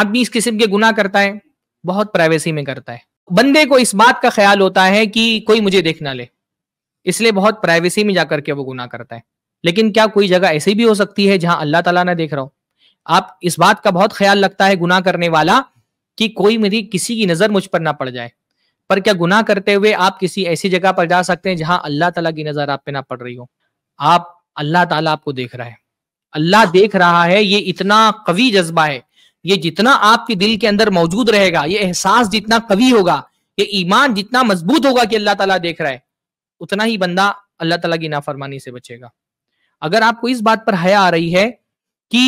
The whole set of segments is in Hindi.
आदमी इस किस्म के गुना करता है बहुत प्राइवेसी में करता है बंदे को इस बात का ख्याल होता है कि कोई मुझे देख ना ले इसलिए बहुत प्राइवेसी में जाकर के वो गुना करता है लेकिन क्या कोई जगह ऐसी भी हो सकती है जहां अल्लाह ताला ना देख रहा हो आप इस बात का बहुत ख्याल लगता है गुना करने वाला कि कोई मेरी किसी की नजर मुझ पर ना पड़ जाए पर क्या गुना करते हुए आप किसी ऐसी जगह पर जा सकते हैं जहां अल्लाह तला की नजर आप पे ना पड़ रही हो आप अल्लाह ताला आपको देख रहा है अल्लाह देख रहा है ये इतना कवि जज्बा है ये जितना आपके दिल के अंदर मौजूद रहेगा ये एहसास जितना कवि होगा ये ईमान जितना मजबूत होगा कि अल्लाह ताला देख रहा है उतना ही बंदा अल्लाह ताला की नाफरमानी से बचेगा अगर आपको इस बात पर हया आ रही है कि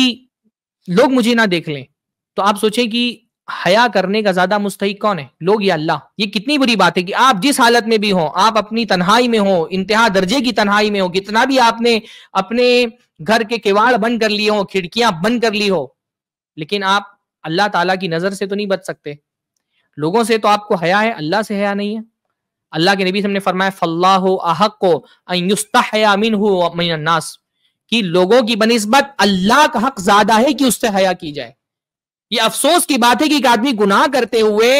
लोग मुझे ना देख लें तो आप सोचें कि हया करने का ज्यादा मुस्तक कौन है लोग या अल्लाह ये कितनी बुरी बात है कि आप जिस हालत में भी हो आप अपनी तन्हाई में हो इंतहा दर्जे की तन्हाई में हो कितना भी आपने अपने घर के किवाड़ बंद कर लिए हो खिड़कियां बंद कर ली हो लेकिन आप अल्लाह ताला की नजर से तो नहीं बच सकते लोगों से तो आपको हया है अल्लाह से हया नहीं है अल्लाह के नबी हमने फरमाया फल्लाह अहक को अमीन नास कि लोगों की बनस्बत अल्लाह का हक ज्यादा है कि उससे हया की जाए ये अफसोस की बात है कि एक आदमी गुनाह करते हुए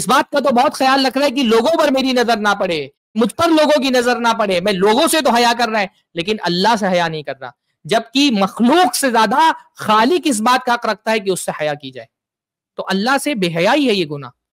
इस बात का तो बहुत ख्याल रख रहा है कि लोगों पर मेरी नजर ना पड़े मुझ पर लोगों की नजर ना पड़े मैं लोगों से तो हया कर रहा है लेकिन अल्लाह से हया नहीं कर रहा जबकि मखलूक से ज्यादा खालिक इस बात का हक रखता है कि उससे हया की जाए तो अल्लाह से बेहयाई है ये गुना